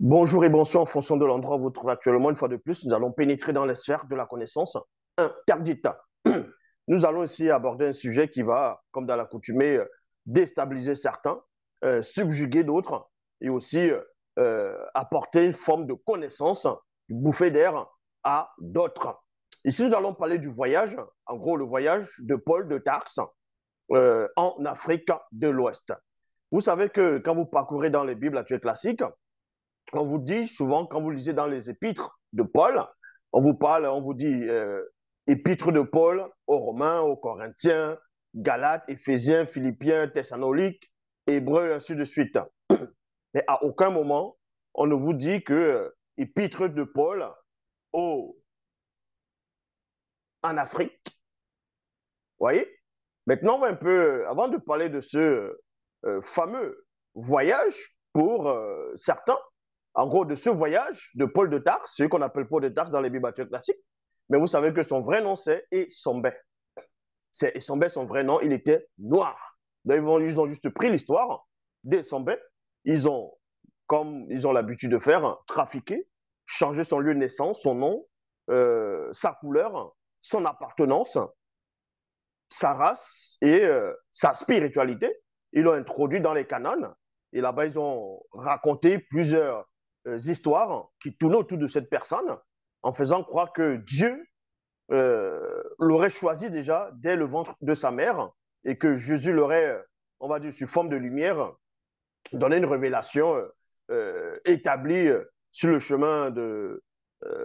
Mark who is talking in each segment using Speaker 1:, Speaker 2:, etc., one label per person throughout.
Speaker 1: Bonjour et bonsoir en fonction de l'endroit où vous vous trouvez actuellement. Une fois de plus, nous allons pénétrer dans les sphères de la connaissance interdite. Nous allons ici aborder un sujet qui va, comme dans l'accoutumée, euh, déstabiliser certains, euh, subjuguer d'autres et aussi euh, apporter une forme de connaissance, une bouffée d'air à d'autres. Ici, nous allons parler du voyage, en gros le voyage de Paul de Tarx, en Afrique de l'Ouest. Vous savez que quand vous parcourez dans les Bibles actuelles classiques, on vous dit souvent, quand vous lisez dans les épîtres de Paul, on vous parle, on vous dit euh, épîtres de Paul aux Romains, aux Corinthiens, Galates, Éphésiens, Philippiens, Thessaloniques, Hébreux, ainsi de suite. Mais à aucun moment, on ne vous dit que euh, de Paul en Afrique. voyez Maintenant, un peu, avant de parler de ce euh, fameux voyage pour certains, en gros, de ce voyage de Paul de Tarse, celui qu'on appelle Paul de Tarse dans les bibliothèques classiques. Mais vous savez que son vrai nom, c'est Essambé. C'est Essambé, son vrai nom, il était noir. Donc, ils, ont, juste pris l'histoire d'Essombe. Ils ont, comme ils ont l'habitude de faire, trafiqué, changé son lieu de naissance, son nom, euh, sa couleur, son appartenance, sa race et euh, sa spiritualité. Ils l'ont introduit dans les canons. Et là-bas, ils ont raconté plusieurs euh, histoires qui tournent autour de cette personne en faisant croire que Dieu euh, l'aurait choisi déjà dès le ventre de sa mère et que Jésus l'aurait, euh, on va dire, sous forme de lumière, donné une révélation établie sur le chemin de,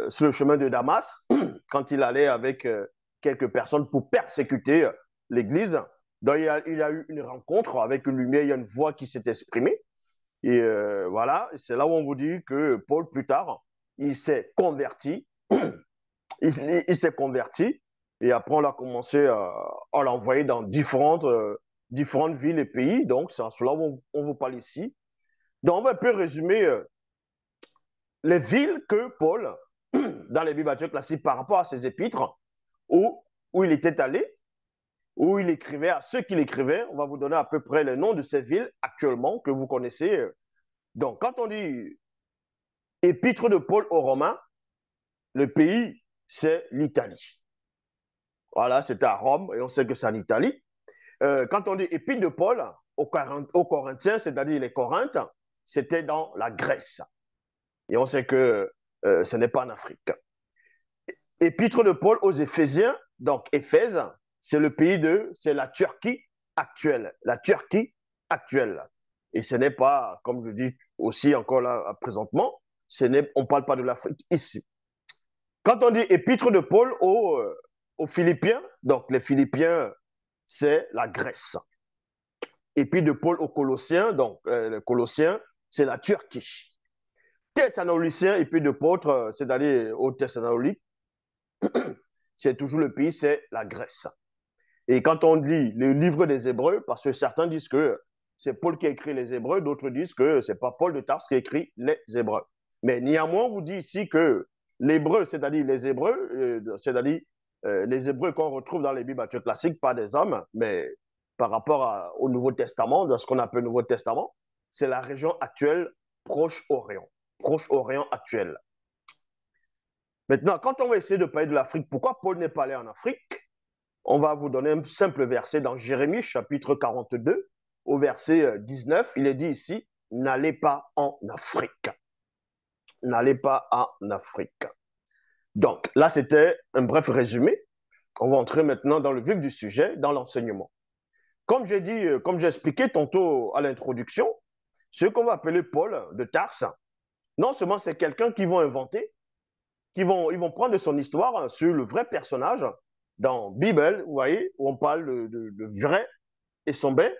Speaker 1: sur le chemin de Damas quand il allait avec quelques personnes pour persécuter l'Église. il a, a eu une rencontre avec une lumière, il y a une voix qui s'est exprimée. Et euh, voilà, c'est là où on vous dit que Paul, plus tard, il s'est converti. il, s'est converti. Et après, on a commencé à, l'envoyer dans différentes, euh, différentes villes et pays. Donc, c'est cela où on, vous parle ici. Donc, on va un peu résumer euh, les villes que Paul, dans les Bibles classiques, par rapport à ses épîtres, où, où il était allé où il écrivait, à ceux qu'il écrivait, on va vous donner à peu près le nom de ces villes actuellement que vous connaissez. Donc, quand on dit épître de Paul aux Romains, le pays, c'est l'Italie. Voilà, c'était à Rome et on sait que c'est en Italie. Euh, quand on dit épître de Paul aux, Corinthiens, c'est-à-dire les Corinthes, c'était dans la Grèce. Et on sait que euh, ce n'est pas en Afrique. Épître de Paul aux Éphésiens, donc Éphèse, c'est le pays de, c'est la Turquie actuelle, la Turquie actuelle. Et ce n'est pas, comme je dis aussi encore là présentement, ce on ne parle pas de l'Afrique ici. Quand on dit épître de Paul euh, aux, Philippiens, donc les Philippiens, c'est la Grèce. Épître de Paul aux Colossiens, donc euh, les Colossiens, c'est la Turquie. Thessaloniciens, épître de Paul, euh, cest d'aller dire aux Thessaloniques, c'est toujours le pays, c'est la Grèce. Et quand on lit le livre des Hébreux, parce que certains disent que c'est Paul qui a écrit les Hébreux, d'autres disent que c'est pas Paul de Tarse qui a écrit les Hébreux. Mais néanmoins, on vous dit ici que l'hébreu, c'est-à-dire les Hébreux, euh, c'est-à-dire euh, les Hébreux qu'on retrouve dans les Bibles classiques, pas des hommes, mais par rapport au Nouveau Testament, dans ce qu'on appelle Nouveau Testament, c'est la région actuelle Proche-Orient. Proche-Orient actuel. Maintenant, quand on va essayer de parler de l'Afrique, pourquoi Paul n'est pas allé en Afrique on va vous donner un simple verset dans Jérémie chapitre 42, au verset 19, euh, il est dit ici, n'allez pas en Afrique. N'allez pas en Afrique. Donc là, c'était un bref résumé. On va entrer maintenant dans le vif du sujet, dans l'enseignement. Comme j'ai dit, euh, comme j'ai expliqué tantôt à l'introduction, ce qu'on va appeler Paul de Tarse, non seulement c'est quelqu'un qui vont inventer, qui vont, ils vont prendre son histoire hein, sur le vrai personnage, dans Bible, vous voyez, on parle de, vrai et bien,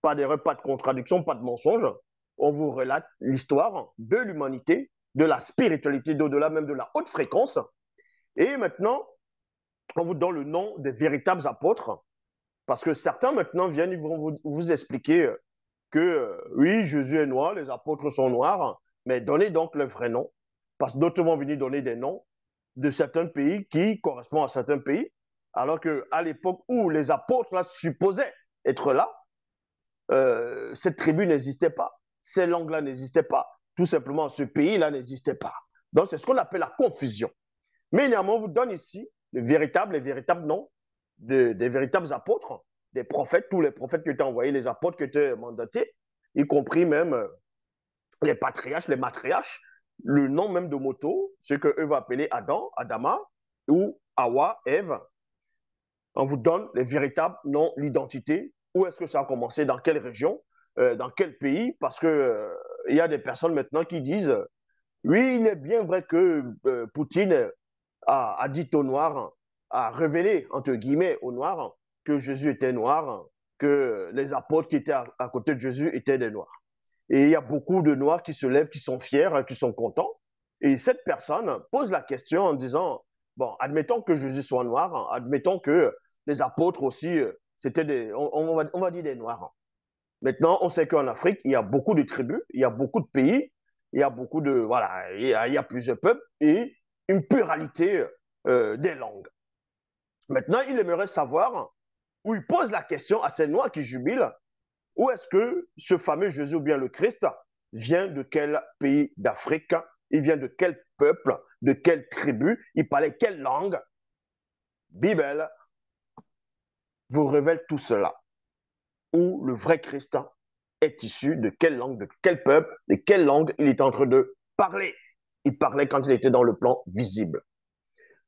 Speaker 1: pas d'erreur, pas de contradiction, pas de mensonge. On vous relate l'histoire de l'humanité, de la spiritualité, d'au-delà même de la haute fréquence. Et maintenant, on vous donne le nom des véritables apôtres, parce que certains maintenant viennent, ils vont vous, vous expliquer euh, que euh, oui, Jésus est noir, les apôtres sont noirs, mais donnez donc le vrai nom, parce que d'autres vont venir donner des noms de certains pays qui correspondent à certains pays alors qu'à l'époque où les apôtres supposaient être là, euh, cette tribu n'existait pas, ces langues-là n'existait pas, tout simplement ce pays-là n'existait pas. Donc c'est ce qu'on appelle la confusion. Mais néanmoins, on vous donne ici le véritable, les noms des véritables apôtres, des prophètes, tous les prophètes qui étaient envoyés, les apôtres qui as mandatés, y compris même euh, les patriarches, les matriarches, le nom même de Moto, ce que eux vont appeler Adam, Adama, ou Awa, Eve, on vous donne les véritables noms, l'identité, où est-ce que ça a commencé, dans quelle région, euh, dans quel pays, parce qu'il euh, il y a des personnes maintenant qui disent oui, il est bien vrai que euh, Poutine a, dit aux Noirs, a révélé, entre guillemets, aux Noirs, que Jésus était noir, que les apôtres qui étaient à côté de Jésus étaient des Noirs. Et il y a beaucoup de Noirs qui se lèvent, qui sont fiers, hein, qui sont contents. Et cette personne pose la question en disant Bon, admettons que Jésus soit noir, hein. admettons que les apôtres aussi, euh, c'était des, on, va, dire des noirs. Hein. Maintenant, on sait qu'en Afrique, il y a beaucoup de tribus, il y a beaucoup de pays, il y a beaucoup de, voilà, il y a, plusieurs peuples et une pluralité euh, euh, des langues. Maintenant, il aimerait savoir où il pose la question à ces noirs qui jubilent, où est-ce que ce fameux Jésus ou bien le Christ vient de quel pays d'Afrique il vient de quel peuple, de quelle tribu, il parlait quelle langue. Bible vous révèle tout cela. Où le vrai Christ est issu, de quelle langue, de quel peuple, de quelle langue il est en train de parler. Il parlait quand il était dans le plan visible.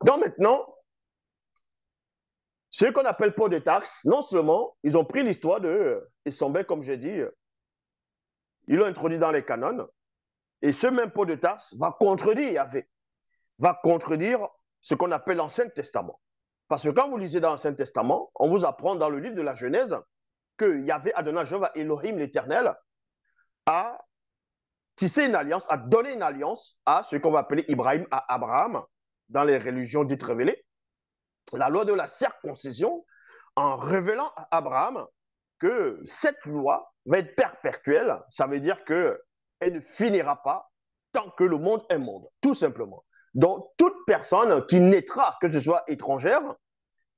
Speaker 1: Donc maintenant, ceux qu'on appelle pot de taxes, non seulement ils ont pris l'histoire de ils sont comme j'ai dit, ils l'ont introduit dans les canons, et ce même pot de tasse va contredire Yahvé, va contredire ce qu'on appelle l'Ancien Testament. Parce que quand vous lisez dans l'Ancien Testament, on vous apprend dans le livre de la Genèse que Yahvé a donné à Jéhovah Elohim l'Éternel à tisser une alliance, a donné une alliance à ce qu'on va appeler Ibrahim, à Abraham, dans les religions dites révélées, la loi de la circoncision, en révélant à Abraham que cette loi va être perpétuelle. Ça veut dire que elle ne finira pas tant que le monde est monde, tout simplement. Donc, toute personne qui naîtra, que ce soit étrangère,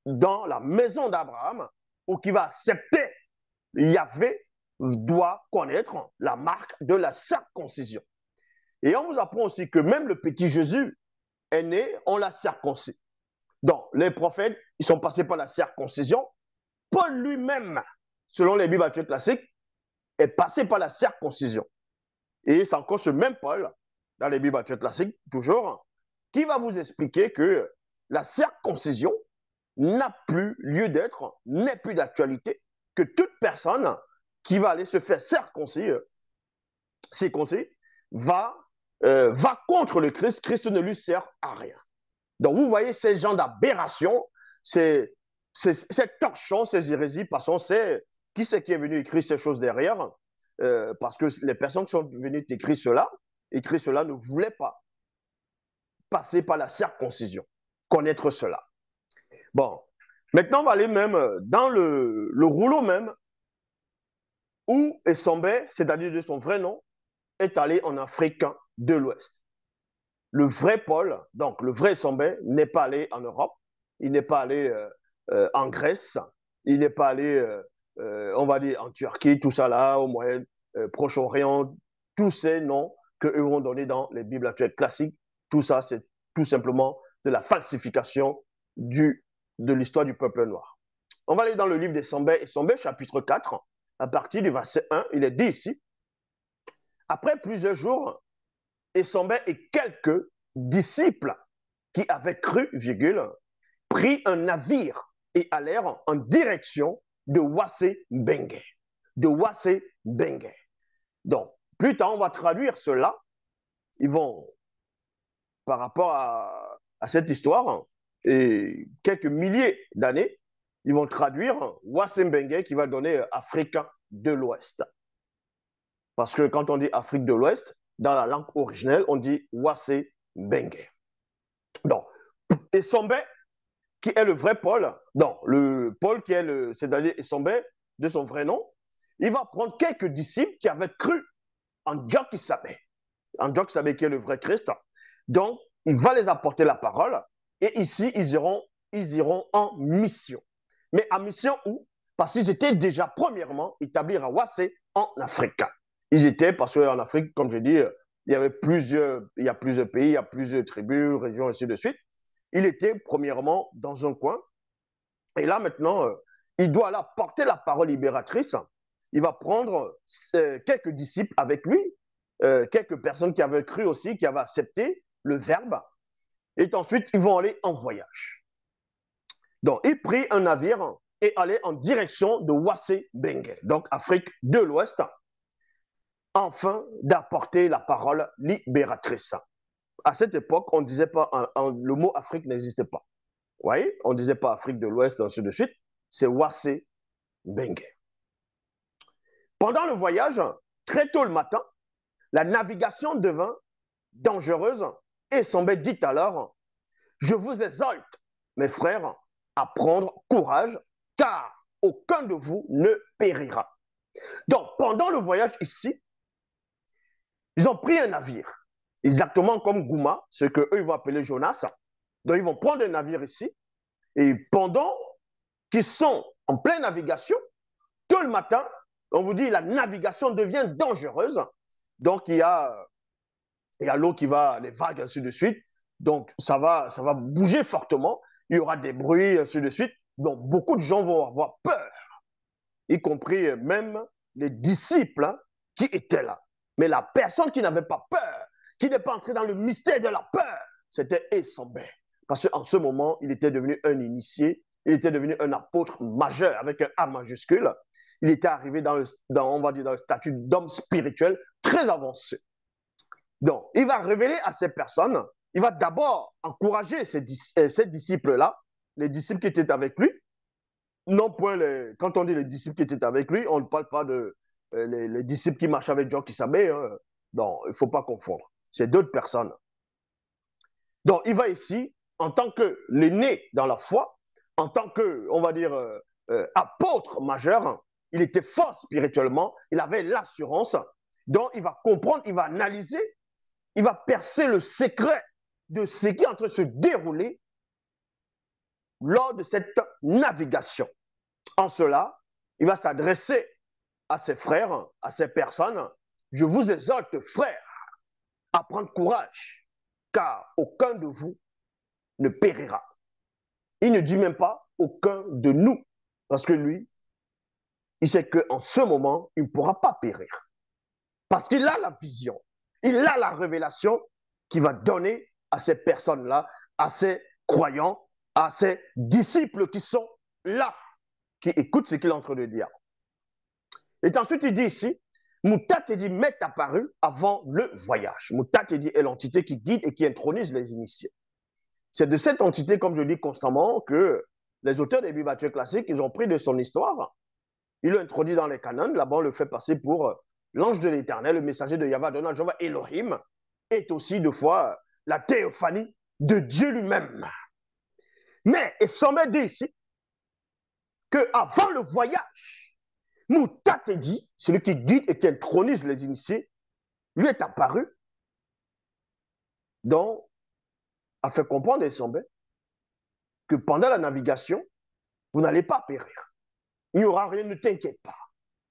Speaker 1: dans la maison d'Abraham, ou qui va accepter Yahvé, doit connaître la marque de la circoncision. Et on vous apprend aussi que même le petit Jésus est né, on l'a circoncis. Donc, les prophètes, ils sont passés par la circoncision. Paul lui-même, selon les bibliothèques classiques, est passé par la circoncision. Et c'est encore ce même Paul, dans les Bibles classiques, toujours, qui va vous expliquer que la circoncision n'a plus lieu d'être, n'est plus d'actualité, que toute personne qui va aller se faire circoncire, circoncire va, euh, va contre le Christ. Christ ne lui sert à rien. Donc vous voyez ces gens d'aberration, ces, ces, torchons, ces hérésies, passons, sait qui c'est qui est venu écrire ces choses derrière euh, parce que les personnes qui sont venues écrire cela, écrire cela ne voulaient pas passer par la circoncision, connaître cela. Bon, maintenant on va aller même euh, dans le, rouleau même où Essambé, c'est-à-dire de son vrai nom, est allé en Afrique de l'Ouest. Le vrai Paul, donc le vrai Essambé, n'est pas allé en Europe, il n'est pas allé euh, en Grèce, il n'est pas allé euh, on va dire en Turquie, tout ça là, au Moyen-Proche-Orient, euh, tous ces noms qu'eux ont donnés dans les Bibles actuelles classiques, tout ça, c'est tout simplement de la falsification du, de l'histoire du peuple noir. On va aller dans le livre des Sambais et chapitre 4, à partir du verset 1, il est dit ici Après plusieurs jours, Sambais et quelques disciples qui avaient cru, virgule, un navire et allèrent en direction de Wase Bengue. De Wase Bengue. Donc, plus tard, on va traduire cela. Ils vont, par rapport à, cette histoire, et quelques milliers d'années, ils vont traduire Wase Bengue qui va donner Afrique de l'Ouest. Parce que quand on dit Afrique de l'Ouest, dans la langue originelle, on dit Wase Bengue. Donc, et Sombé qui est le vrai Paul, non, le Paul qui est le, cest et son de son vrai nom, il va prendre quelques disciples qui avaient cru en Dieu qui savait, en Dieu qui savait qui est le vrai Christ. Donc, il va les apporter la parole et ici, ils iront, ils iront en mission. Mais en mission où Parce qu'ils étaient déjà premièrement établis à en Afrique. Ils étaient, parce qu'en Afrique, comme je dis, euh, il y avait plusieurs, il y a plusieurs pays, il y a plusieurs tribus, régions, ainsi de suite. Il était premièrement dans un coin. Et là, maintenant, euh, il doit là porter la parole libératrice. Il va prendre euh, quelques disciples avec lui, euh, quelques personnes qui avaient cru aussi, qui avaient accepté le verbe. Et ensuite, ils vont aller en voyage. Donc, il prit un navire et allait en direction de wasse donc Afrique de l'Ouest, afin d'apporter la parole libératrice à cette époque, on disait pas, le mot Afrique n'existait pas. Vous voyez On ne disait pas Afrique de l'Ouest, ainsi de suite. C'est Wassé Bengue. Pendant le voyage, très tôt le matin, la navigation devint dangereuse et Sambé dit alors Je vous exalte, mes frères, à prendre courage, car aucun de vous ne périra. Donc, pendant le voyage ici, ils ont pris un navire Exactement comme Gouma, ce qu'eux, ils vont appeler Jonas. Donc, ils vont prendre un navire ici. Et pendant qu'ils sont en pleine navigation, tout le matin, on vous dit la navigation devient dangereuse. Donc, il y a, il y l'eau qui va, les vagues, ainsi de suite. Donc, ça va, ça va bouger fortement. Il y aura des bruits, ainsi de suite. Donc, beaucoup de gens vont avoir peur, y compris même les disciples hein, qui étaient là. Mais la personne qui n'avait pas peur, qui n'est pas entré dans le mystère de la peur, c'était Essambé. Parce qu'en ce moment, il était devenu un initié, il était devenu un apôtre majeur avec un A majuscule. Il était arrivé dans, le, on va dire, dans le statut d'homme spirituel très avancé. Donc, il va révéler à ces personnes, il va d'abord encourager euh, ces, disciples-là, les disciples qui étaient avec lui. Non point les, quand on dit les disciples qui étaient avec lui, on ne parle pas de euh, les, disciples qui marchent avec John qui hein. Non, il ne faut pas confondre c'est d'autres personnes. Donc, il va ici, en tant que l'aîné dans la foi, en tant que, on va dire, euh, euh, apôtre majeur, il était fort spirituellement, il avait l'assurance, donc il va comprendre, il va analyser, il va percer le secret de ce qui est en train de se dérouler lors de cette navigation. En cela, il va s'adresser à ses frères, à ses personnes. Je vous exhorte, frères, à prendre courage, car aucun de vous ne périra. Il ne dit même pas aucun de nous, parce que lui, il sait qu'en ce moment, il ne pourra pas périr. Parce qu'il a la vision, il a la révélation qu'il va donner à ces personnes-là, à ces croyants, à ces disciples qui sont là, qui écoutent ce qu'il est en train de dire. Et ensuite, il dit ici, dit, m'est apparu avant le voyage. dit, est l'entité qui guide et qui intronise les initiés. C'est de cette entité, comme je dis constamment, que les auteurs des bibliothèques classiques, ils ont pris de son histoire. Ils l'ont introduit dans les canons. Là-bas, on le fait passer pour euh, l'ange de l'éternel, le messager de Yahweh, Donald Elohim, est aussi, deux fois, euh, la théophanie de Dieu lui-même. Mais, il semble dit ici, qu'avant le voyage, nous, celui qui guide et qui intronise les initiés, lui est apparu. Donc, a fait comprendre à Essambé que pendant la navigation, vous n'allez pas périr. Il n'y aura rien, ne t'inquiète pas.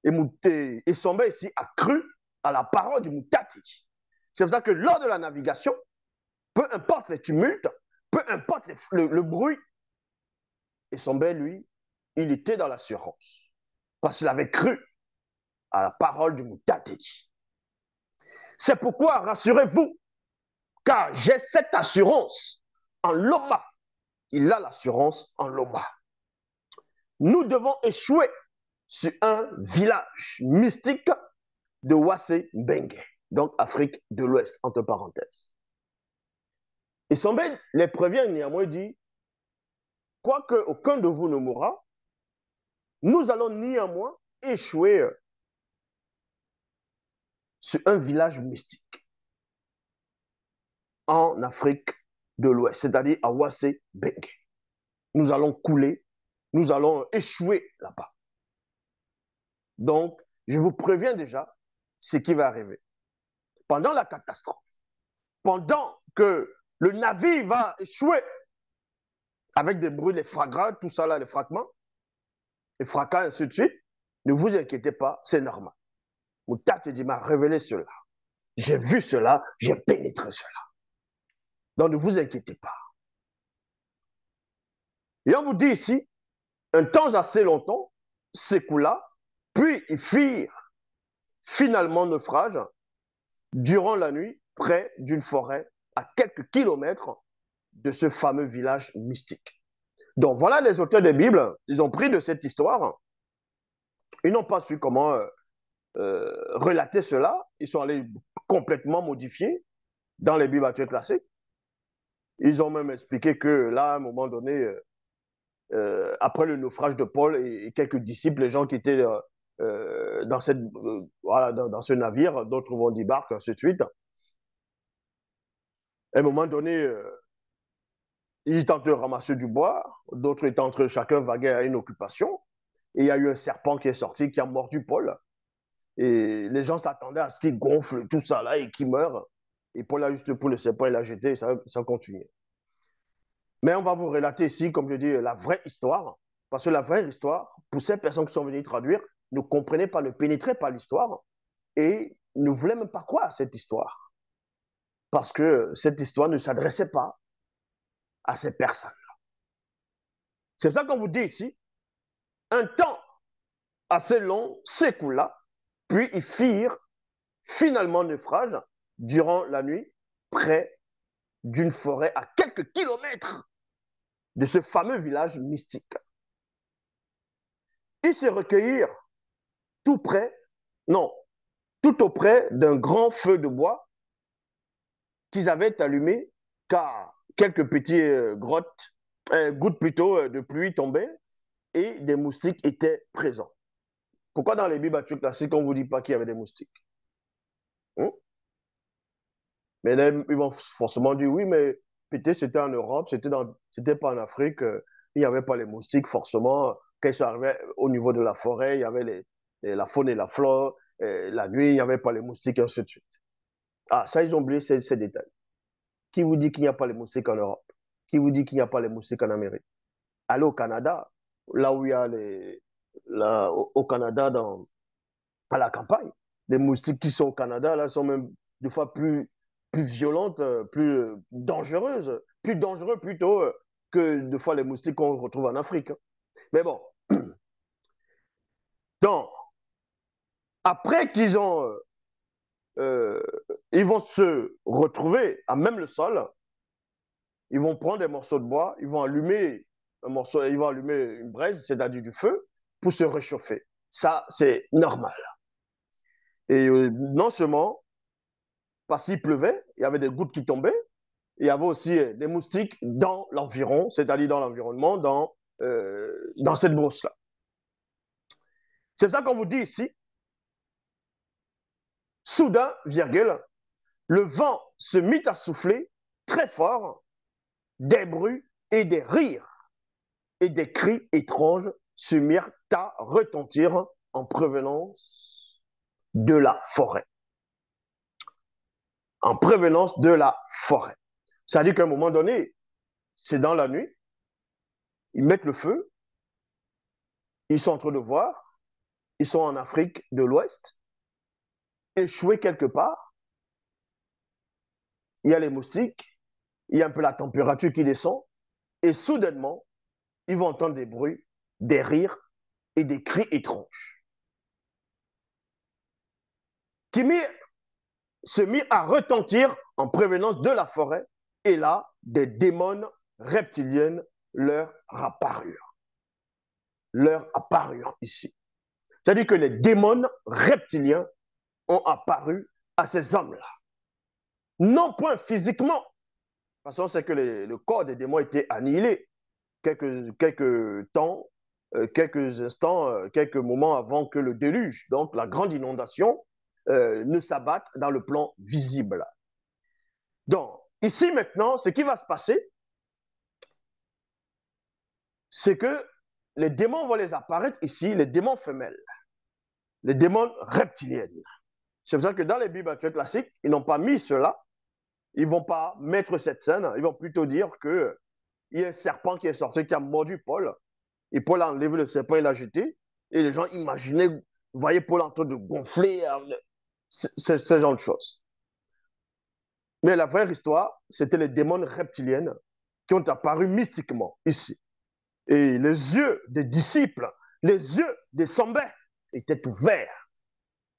Speaker 1: Et, et, et ici a cru à la parole du Moutatédi. C'est pour ça que lors de la navigation, peu importe les tumultes, peu importe le, bruit, et lui, il était dans l'assurance parce qu'il avait cru à la parole du Moutadédi. C'est pourquoi, rassurez-vous, car j'ai cette assurance en l'OMA. Il a l'assurance en l'OMA. Nous devons échouer sur un village mystique de Wassé Bengue, donc Afrique de l'Ouest, entre parenthèses. Et Sambé les prévient néanmoins, dit Quoique aucun de vous ne mourra, nous allons néanmoins échouer sur un village mystique en Afrique de l'Ouest, c'est-à-dire à Wassé Bengue. Nous allons couler, nous allons échouer là-bas. Donc, je vous préviens déjà ce qui va arriver. Pendant la catastrophe, pendant que le navire va échouer avec des bruits, des fragments, tout ça là, les fragments, fracas, ainsi de suite, ne vous inquiétez pas, c'est normal. Moutat dit, m'a révélé cela. J'ai vu cela, j'ai pénétré cela. Donc ne vous inquiétez pas. Et on vous dit ici, un temps assez longtemps s'écoula, puis ils firent finalement naufrage durant la nuit près d'une forêt à quelques kilomètres de ce fameux village mystique. Donc voilà les auteurs de Bible, ils ont pris de cette histoire. Ils n'ont pas su comment euh, euh, relater cela. Ils sont allés complètement modifier dans les bibliothèques classiques. Ils ont même expliqué que là, à un moment donné, euh, après le naufrage de Paul et, quelques disciples, les gens qui étaient dans, cette, voilà, dans, ce navire, d'autres vont débarquer, ainsi de suite. À un moment donné, ils tentent de ramasser du bois, d'autres étaient entre chacun vaguait à une occupation. Et il y a eu un serpent qui est sorti, qui a mordu Paul. Et les gens s'attendaient à ce qu'il gonfle tout ça là et qu'il meure. Et Paul a juste pour le serpent, il l'a jeté et ça, ça continue. Mais on va vous relater ici, comme je dis, la vraie histoire. Parce que la vraie histoire, pour ces personnes qui sont venues traduire, ne comprenaient pas, ne pénétraient pas l'histoire et ne voulaient même pas croire à cette histoire. Parce que cette histoire ne s'adressait pas à ces personnes-là. C'est ça qu'on vous dit ici, un temps assez long s'écoula, puis ils firent finalement naufrage durant la nuit près d'une forêt à quelques kilomètres de ce fameux village mystique. Ils se recueillirent tout près, non, tout auprès d'un grand feu de bois qu'ils avaient allumé, car quelques petites euh, grottes, gouttes plutôt euh, de pluie tombaient et des moustiques étaient présents. Pourquoi dans les bibliothèques classiques, on ne vous dit pas qu'il y avait des moustiques hein? Mais là, ils vont forcément dire oui, mais peut-être c'était en Europe, c'était c'était pas en Afrique, euh, il n'y avait pas les moustiques, forcément. Quand ils sont au niveau de la forêt, il y avait la faune et la flore, la nuit, il n'y avait pas les moustiques, et ainsi de suite. Ah, ça, ils ont oublié ces détails. Qui vous dit qu'il n'y a pas les moustiques en Europe Qui vous dit qu'il n'y a pas les moustiques en Amérique Allez au Canada, là où il y a les. au Canada, dans, à la campagne, les moustiques qui sont au Canada, là, sont même des fois plus, plus violentes, euh, plus euh, dangereuses, plus dangereux plutôt euh, que des fois les moustiques qu'on retrouve en Afrique. Hein. Mais bon. Donc, après qu'ils ont euh, ils vont se retrouver à même le sol. Ils vont prendre des morceaux de bois, ils vont allumer un morceau, ils vont allumer une braise, c'est-à-dire du feu, pour se réchauffer. Ça, c'est normal. Et euh, non seulement parce qu'il pleuvait, il y avait des gouttes qui tombaient, il y avait aussi des moustiques dans l'environ, c'est-à-dire dans l'environnement, dans, euh, dans cette brousse-là. C'est ça qu'on vous dit ici, Soudain, virgule, le vent se mit à souffler très fort, des bruits et des rires et des cris étranges se mirent à retentir en provenance de la forêt. En provenance de la forêt. Ça dit qu'à un moment donné, c'est dans la nuit, ils mettent le feu, ils sont en train de voir, ils sont en Afrique de l'Ouest, échoué quelque part, il y a les moustiques, il y a un peu la température qui descend, et soudainement, ils vont entendre des bruits, des rires et des cris étranges. Kimi se mit à retentir en prévenance de la forêt, et là, des démons reptiliens leur apparurent. Leur apparurent ici. C'est-à-dire que les démons reptiliens ont apparu à ces hommes-là. Non point physiquement. parce façon, c'est que le corps des démons était annihilé quelques, temps, euh, quelques instants, euh, quelques moments avant que le déluge, donc la grande inondation, euh, ne s'abatte dans le plan visible. Donc, ici maintenant, ce qui va se passer, c'est que les démons vont les apparaître ici, les démons femelles, les démons reptiliennes. C'est pour ça que dans les Bibles actuelles classiques, ils n'ont pas mis cela. Ils ne vont pas mettre cette scène. Ils vont plutôt dire qu'il y a un serpent qui est sorti, qui a mordu Paul. Et Paul a enlevé le serpent, il l'a jeté. Et les gens imaginaient, voyaient Paul en train de gonfler, hein, ce genre de choses. Mais la vraie histoire, c'était les démons reptiliennes qui ont apparu mystiquement ici. Et les yeux des disciples, les yeux des Sambais étaient ouverts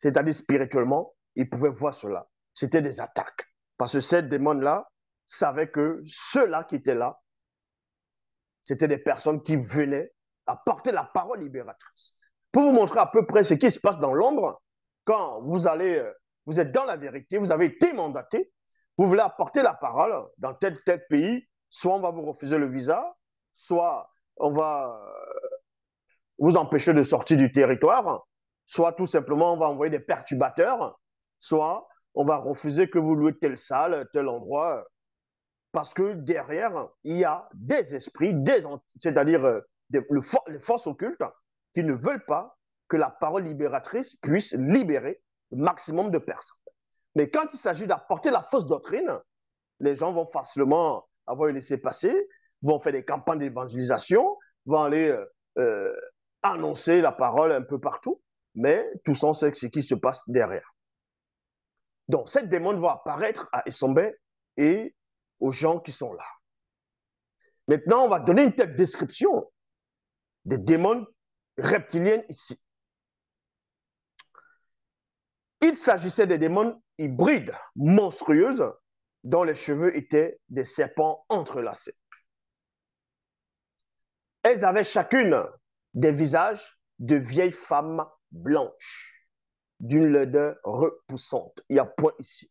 Speaker 1: c'est-à-dire spirituellement, ils pouvaient voir cela. C'était des attaques. Parce que ces démons-là savaient que ceux-là qui étaient là, c'était des personnes qui venaient apporter la parole libératrice. Pour vous montrer à peu près ce qui se passe dans l'ombre, quand vous allez, euh, vous êtes dans la vérité, vous avez été mandaté, vous voulez apporter la parole dans tel tel pays, soit on va vous refuser le visa, soit on va euh, vous empêcher de sortir du territoire, Soit tout simplement, on va envoyer des perturbateurs, soit on va refuser que vous louez telle salle, tel endroit, parce que derrière, il y a des esprits, des, c'est-à-dire euh, les forces occultes, qui ne veulent pas que la parole libératrice puisse libérer le maximum de personnes. Mais quand il s'agit d'apporter la fausse doctrine, les gens vont facilement avoir laissé passer, vont faire des campagnes d'évangélisation, vont aller euh, euh, annoncer la parole un peu partout mais tout on sait ce qui se passe derrière. Donc, cette démonne va apparaître à Isombe et aux gens qui sont là. Maintenant, on va donner une telle description des démons reptiliens ici. Il s'agissait des démons hybrides, monstrueuses, dont les cheveux étaient des serpents entrelacés. Elles avaient chacune des visages de vieilles femmes blanche, d'une laideur repoussante. Il n'y a point ici.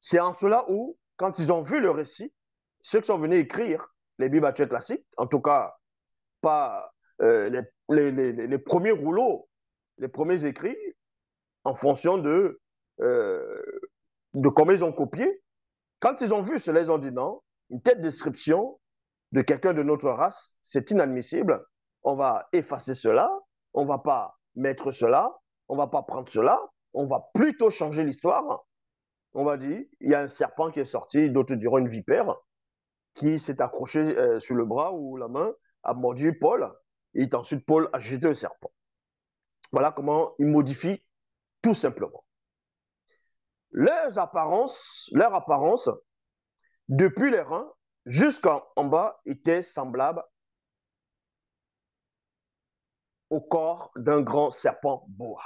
Speaker 1: C'est en cela où, quand ils ont vu le récit, ceux qui sont venus écrire les bibliothèques classiques, en tout cas, pas euh, les, premiers rouleaux, les premiers écrits, en fonction de, euh, de comment ils ont copié, quand ils ont vu cela, ils ont dit non, une telle description de quelqu'un de notre race, c'est inadmissible, on va effacer cela, on va pas mettre cela, on va pas prendre cela, on va plutôt changer l'histoire. On va dire, il y a un serpent qui est sorti, d'autres diront une vipère, qui s'est accrochée euh, sur le bras ou la main, a mordu Paul, et ensuite Paul a jeté le serpent. Voilà comment il modifie tout simplement. Leurs apparences, leur apparence, depuis les reins jusqu'en bas, était semblable au corps d'un grand serpent boa.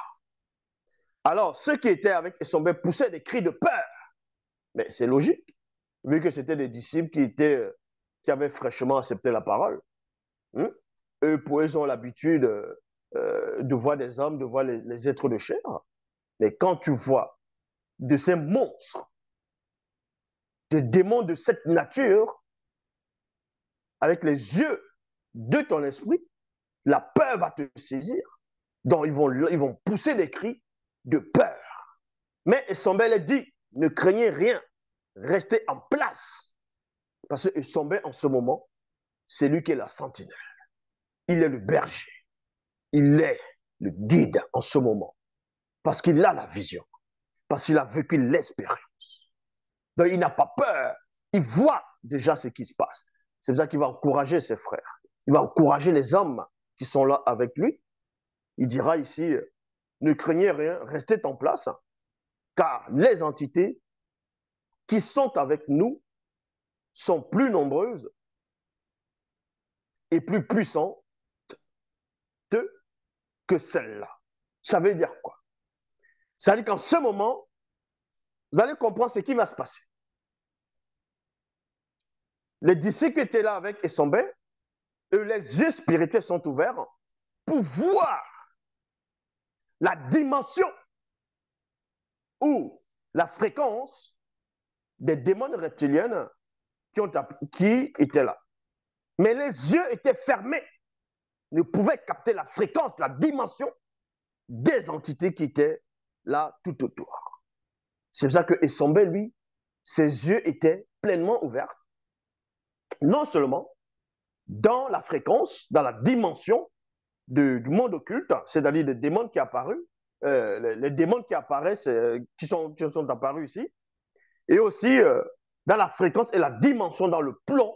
Speaker 1: Alors, ceux qui étaient avec Esombé poussaient des cris de peur. Mais c'est logique, vu que c'était des disciples qui, étaient, euh, qui avaient fraîchement accepté la parole. Hein? Eux, pour eux, ont l'habitude euh, euh, de voir des hommes, de voir les, les êtres de chair. Mais quand tu vois de ces monstres, des démons de cette nature, avec les yeux de ton esprit, la peur va te saisir. Donc, ils vont, ils vont pousser des cris de peur. Mais Essambel dit, ne craignez rien, restez en place. Parce que Essambel, en ce moment, c'est lui qui est la sentinelle. Il est le berger. Il est le guide en ce moment. Parce qu'il a la vision. Parce qu'il a vécu l'expérience. Donc, il n'a pas peur. Il voit déjà ce qui se passe. C'est pour ça qu'il va encourager ses frères. Il va encourager les hommes qui sont là avec lui. Il dira ici, ne craignez rien, restez en place, car les entités qui sont avec nous sont plus nombreuses et plus puissantes que celles-là. Ça veut dire quoi Ça veut dire qu'en ce moment, vous allez comprendre ce qui va se passer. Les disciples étaient là avec Essombe, et les yeux spirituels sont ouverts pour voir la dimension ou la fréquence des démons reptiliens qui, ont, qui étaient là. Mais les yeux étaient fermés, ne pouvaient capter la fréquence, la dimension des entités qui étaient là tout autour. C'est ça que Essambé, lui, ses yeux étaient pleinement ouverts. Non seulement dans la fréquence, dans la dimension du, monde occulte, c'est-à-dire des démons qui euh, les, démons qui apparaissent, euh, qui, sont, sont apparus ici, et aussi euh, dans la fréquence et la dimension, dans le plan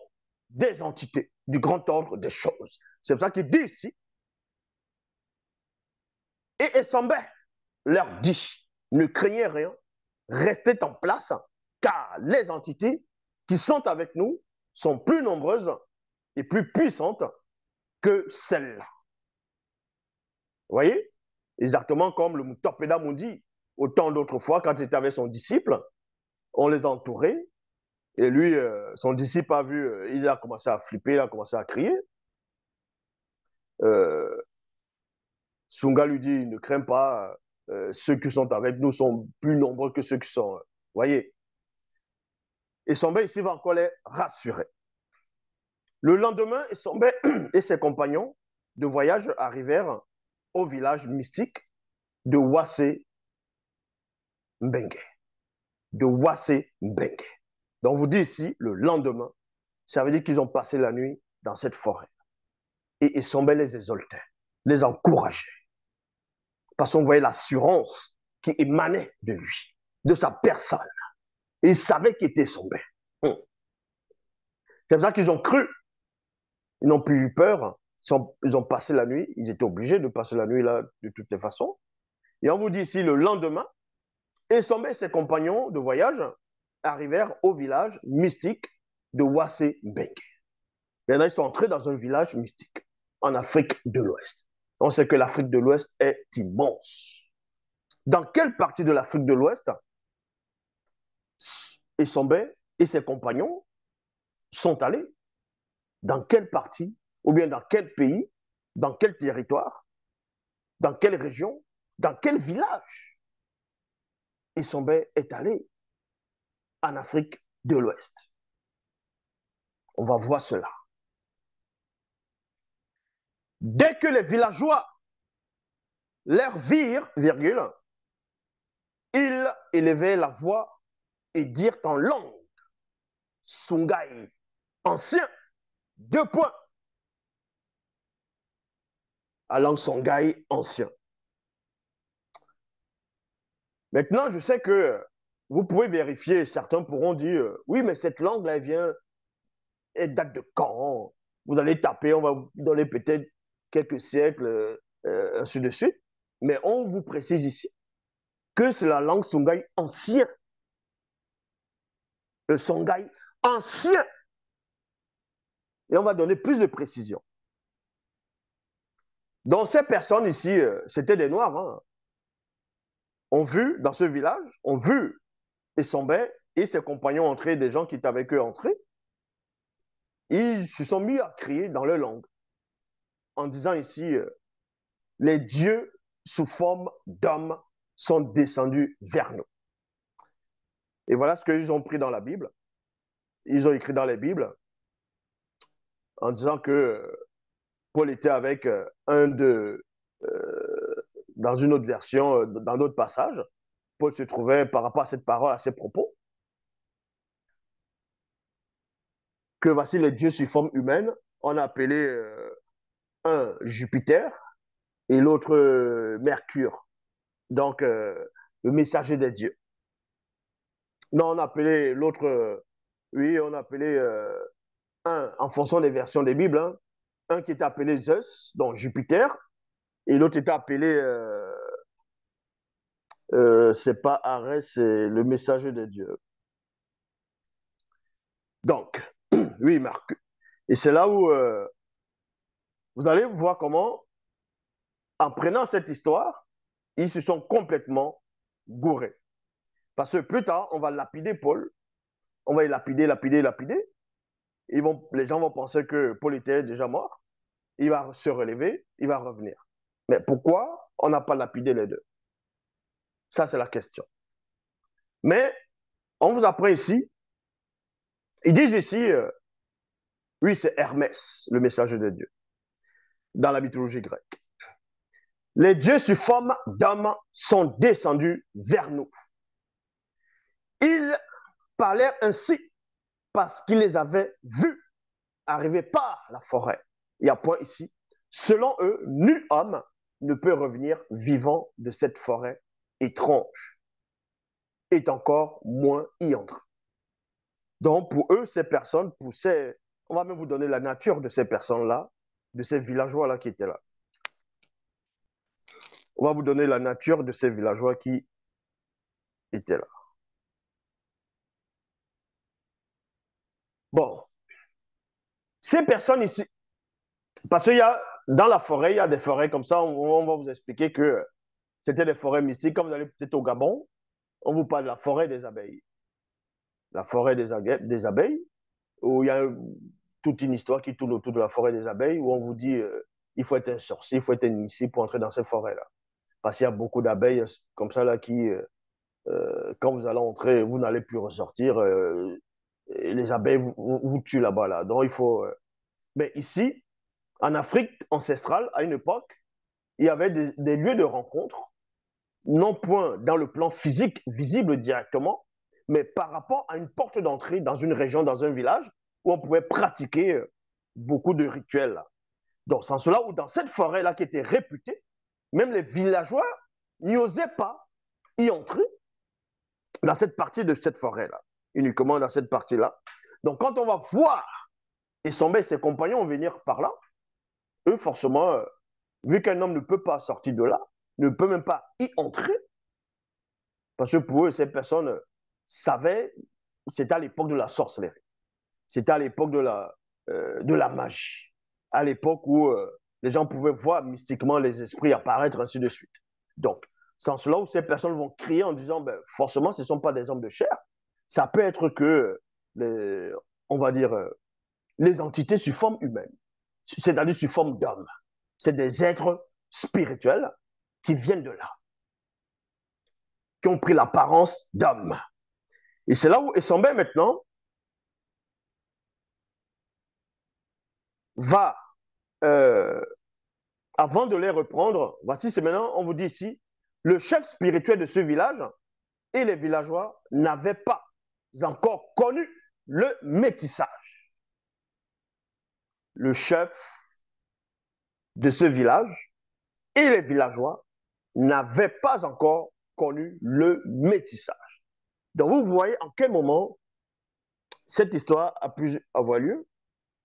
Speaker 1: des entités, du grand ordre des choses. C'est ça qu'il dit ici, et Essambé leur dit, ne craignez rien, restez en place, car les entités qui sont avec nous sont plus nombreuses et plus puissante que celle-là. Vous voyez Exactement comme le Torpeda dit, autant d'autres fois, quand il était avec son disciple, on les entourait, et lui, euh, son disciple a vu, euh, il a commencé à flipper, il a commencé à crier. Euh, Sunga lui dit, ne crains pas, ceux qui sont avec nous sont plus nombreux que ceux qui sont... voyez Et son ici va encore les rassurer. Le lendemain, Sombé et ses compagnons de voyage arrivèrent au village mystique de Wassé Mbengue. De Wassé Mbengue. Donc, on vous dit ici, le lendemain, ça veut dire qu'ils ont passé la nuit dans cette forêt. Et Sombé les exaltait, les encourageait. Parce qu'on voyait l'assurance qui émanait de lui, de sa personne. Et il savait qu'il était Sombé. Hmm. C'est pour ça qu'ils ont cru ils n'ont plus eu peur. Ils ont, passé la nuit. Ils étaient obligés de passer la nuit là de toutes les façons. Et on vous dit ici, le lendemain, Essombe et ses compagnons de voyage arrivèrent au village mystique de Wassé Maintenant, Maintenant, ils sont entrés dans un village mystique en Afrique de l'Ouest. On sait que l'Afrique de l'Ouest est immense. Dans quelle partie de l'Afrique de l'Ouest Esombe et ses compagnons sont allés dans quelle partie, ou bien dans quel pays, dans quel territoire, dans quelle région, dans quel village ils est ben allé en Afrique de l'Ouest. On va voir cela. Dès que les villageois leur virent, virgule, ils élevaient la voix et dirent en langue, Sungai, ancien deux points. langue Songhai, ancien. Maintenant, je sais que vous pouvez vérifier, certains pourront dire, euh, oui, mais cette langue-là vient, elle date de quand Vous allez taper, on va vous donner peut-être quelques siècles, euh, euh, ainsi de Mais on vous précise ici que c'est la langue Songhai ancienne. Le Songhai ancien et on va donner plus de précision. Donc, ces personnes ici, euh, c'était des Noirs, hein. ont vu dans ce village, ont vu et Essombet et ses compagnons entrer, des gens qui étaient avec eux entrer. Ils se sont mis à crier dans leur langue en disant ici euh, Les dieux sous forme d'hommes sont descendus vers nous. Et voilà ce qu'ils ont pris dans la Bible. Ils ont écrit dans la Bible en disant que euh, Paul était avec euh, un de. Euh, dans une autre version, dans d'autres passages, Paul se trouvait par rapport à cette parole, à ces propos. Que voici les dieux sous forme humaine, on a appelé un Jupiter et l'autre Mercure, donc le messager des dieux. Non, on appelait l'autre, oui, on appelait un, en fonction des versions des Bibles, hein. un qui était appelé Zeus, donc Jupiter, et l'autre était appelé, euh, euh, c'est pas Arès, c'est le messager de Dieu. Donc, oui, Marc. Et c'est là où euh, vous allez voir comment, en prenant cette histoire, ils se sont complètement gourés. Parce que plus tard, on va lapider Paul, on va lapider, lapider, lapider, vont, les gens vont penser que Polite est déjà mort, il va se relever, il va revenir. Mais pourquoi on n'a pas lapidé les deux Ça, c'est la question. Mais on vous apprend ici, ils disent ici, euh, oui, c'est Hermès, le messager de Dieu, dans la mythologie grecque. Les dieux sous forme d'hommes sont descendus vers nous. Ils parlèrent ainsi parce qu'ils les avaient vus arriver par la forêt. Il y a point ici. Selon eux, nul homme ne peut revenir vivant de cette forêt étrange, et encore moins y entre. Donc pour eux, ces personnes, pour ces, on va même vous donner la nature de ces personnes-là, de ces villageois-là qui étaient là. On va vous donner la nature de ces villageois qui étaient là. Bon, ces personnes ici, parce qu'il y a dans la forêt, il y a des forêts comme ça, on, va vous expliquer que c'était des forêts mystiques. Quand vous allez peut-être au Gabon, on vous parle de la forêt des abeilles. La forêt des, abeilles, où il y a toute une histoire qui tourne autour de la forêt des abeilles, où on vous dit euh, il faut être un sorcier, il faut être un initié pour entrer dans ces forêts là Parce qu'il y a beaucoup d'abeilles euh, comme ça là qui, euh, quand vous allez entrer, vous n'allez plus ressortir les abeilles vous, tuent là-bas. Là. Donc, il faut. Euh, mais ici, en Afrique ancestrale, à une époque, il y avait des, lieux de rencontre, non point dans le plan physique visible directement, mais par rapport à une porte d'entrée dans une région, dans un village, où on pouvait pratiquer euh, beaucoup de rituels. Dans ce sens cela, ou dans cette forêt-là qui était réputée, même les villageois n'osaient pas y entrer dans cette partie de cette forêt-là uniquement dans cette partie-là. Donc, quand on va voir et et ses compagnons venir par là, eux, forcément, euh, vu qu'un homme ne peut pas sortir de là, ne peut même pas y entrer, parce que pour eux, ces personnes euh, savaient, c'était à l'époque de la sorcellerie, c'était à l'époque de la, euh, de la magie, à l'époque où les gens pouvaient voir mystiquement les esprits apparaître, ainsi de suite. Donc, sans cela, où ces personnes vont crier en disant, ben, forcément, ce ne sont pas des hommes de chair, ça peut être que, les, on va dire, euh, les entités sous forme humaine, c'est-à-dire sous forme d'homme. C'est des êtres spirituels qui viennent de là, qui ont pris l'apparence d'homme. Et c'est là où Essambé maintenant va, euh, avant de les reprendre, voici, c'est maintenant, on vous dit ici, le chef spirituel de ce village et les villageois n'avaient pas encore connu le métissage. Le chef de ce village et les villageois n'avaient pas encore connu le métissage. Donc vous voyez en quel moment cette histoire a pu avoir lieu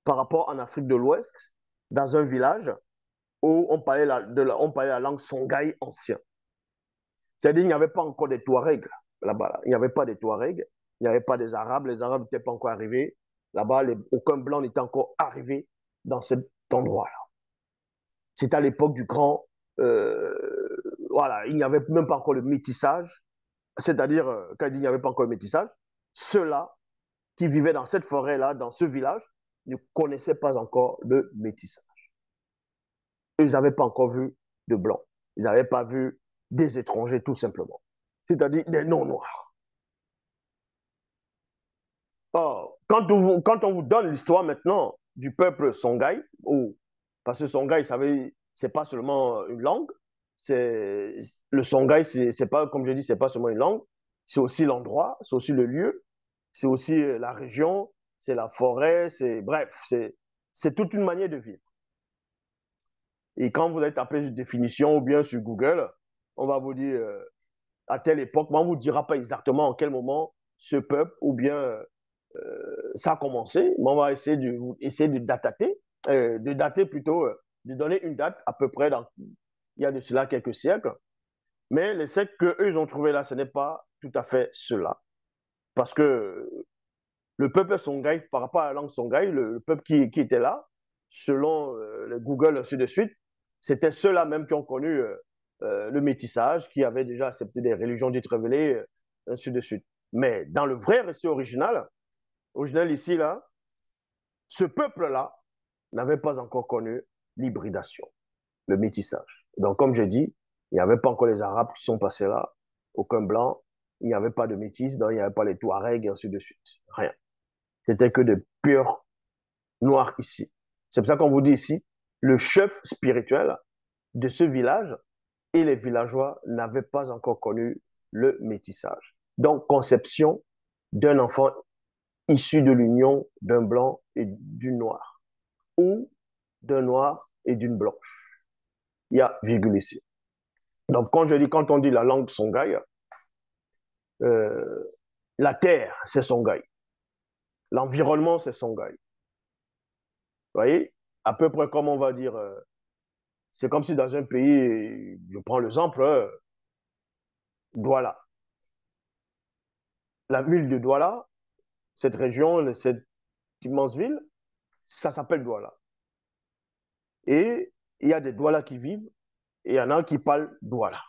Speaker 1: par rapport en Afrique de l'Ouest, dans un village où on parlait la, on parlait la langue Songhaï ancien. C'est-à-dire qu'il n'y avait pas encore des Touaregs là-bas. Il n'y avait pas des Touaregs il n'y avait pas des Arabes, les Arabes n'étaient pas encore arrivés. Là-bas, aucun blanc n'était encore arrivé dans cet endroit-là. C'est à l'époque du grand. Euh, voilà, il n'y avait même pas encore le métissage. C'est-à-dire, euh, quand il n'y avait pas encore le métissage, ceux-là qui vivaient dans cette forêt-là, dans ce village, ne connaissaient pas encore le métissage. Ils n'avaient pas encore vu de blancs. Ils n'avaient pas vu des étrangers, tout simplement. C'est-à-dire des non-noirs quand on vous, quand on vous donne l'histoire maintenant du peuple Songhai, ou, parce que Songhai, vous savez, c'est pas seulement une langue, c'est le Songhai, c'est pas, comme je dis, c'est pas seulement une langue, c'est aussi l'endroit, c'est aussi le lieu, c'est aussi euh, la région, c'est la forêt, c'est bref, c'est toute une manière de vivre. Et quand vous allez taper une définition ou bien sur Google, on va vous dire euh, à telle époque, mais on ne vous dira pas exactement en quel moment ce peuple ou bien euh, euh, ça a commencé, mais on va essayer de, essayer de dater, euh, de dater plutôt, euh, de donner une date à peu près dans, il y a de cela quelques siècles. Mais les siècles qu'eux, ont trouvé là, ce n'est pas tout à fait cela. Parce que le peuple songhai, par rapport à la langue songhai, le, peuple qui, était là, selon le Google, ainsi de suite, c'était ceux-là même qui ont connu le métissage, qui avaient déjà accepté des religions dites révélées, ainsi de suite. Mais dans le vrai récit original, Original ici, là, ce peuple-là n'avait pas encore connu l'hybridation, le métissage. Donc, comme j'ai dit, il n'y avait pas encore les Arabes qui sont passés là, aucun blanc, il n'y avait pas de métis, donc il n'y avait pas les Touaregs, et ainsi de suite. Rien. C'était que des purs noirs ici. C'est pour ça qu'on vous dit ici, le chef spirituel de ce village et les villageois n'avaient pas encore connu le métissage. Donc, conception d'un enfant issu de l'union d'un blanc et d'une noire, ou d'un noir et d'une blanche. Il y a virgule ici. Donc, quand je dis, quand on dit la langue songhai, euh, la terre, c'est songhai. L'environnement, c'est songhai. Vous voyez À peu près comme on va dire, euh, c'est comme si dans un pays, je prends l'exemple, euh, Douala. La ville de Douala, cette région, cette immense ville, ça s'appelle Douala. Et il y a des Douala qui vivent et il y en a qui parlent Douala.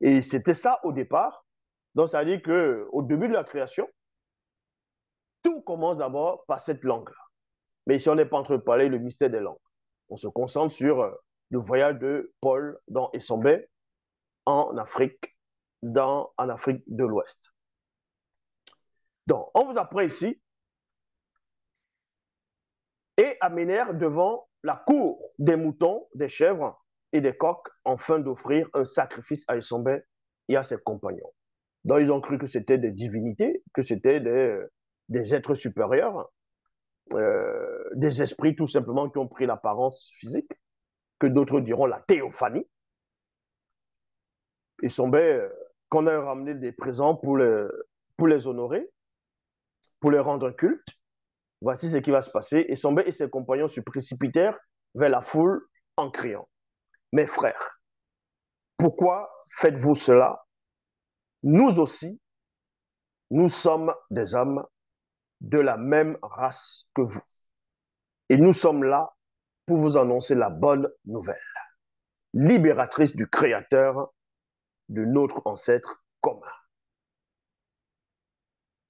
Speaker 1: Et c'était ça au départ. Donc, ça veut dire qu'au début de la création, tout commence d'abord par cette langue-là. Mais ici, on n'est pas entre parler le mystère des langues. On se concentre sur euh, le voyage de Paul dans Essambé en Afrique, dans, en Afrique de l'Ouest. Donc, on vous apprend ici et amenèrent devant la cour des moutons, des chèvres et des coqs, afin d'offrir un sacrifice à Isambé et à ses compagnons. Donc, ils ont cru que c'était des divinités, que c'était des, êtres supérieurs, euh, des esprits tout simplement qui ont pris l'apparence physique, que d'autres diront la théophanie. Issombé, euh, qu'on a ramené des présents pour pour les honorer, pour les rendre culte. Voici ce qui va se passer. Et son bébé et ses compagnons se précipitèrent vers la foule en criant Mes frères, pourquoi faites-vous cela Nous aussi, nous sommes des hommes de la même race que vous. Et nous sommes là pour vous annoncer la bonne nouvelle, libératrice du Créateur de notre ancêtre commun.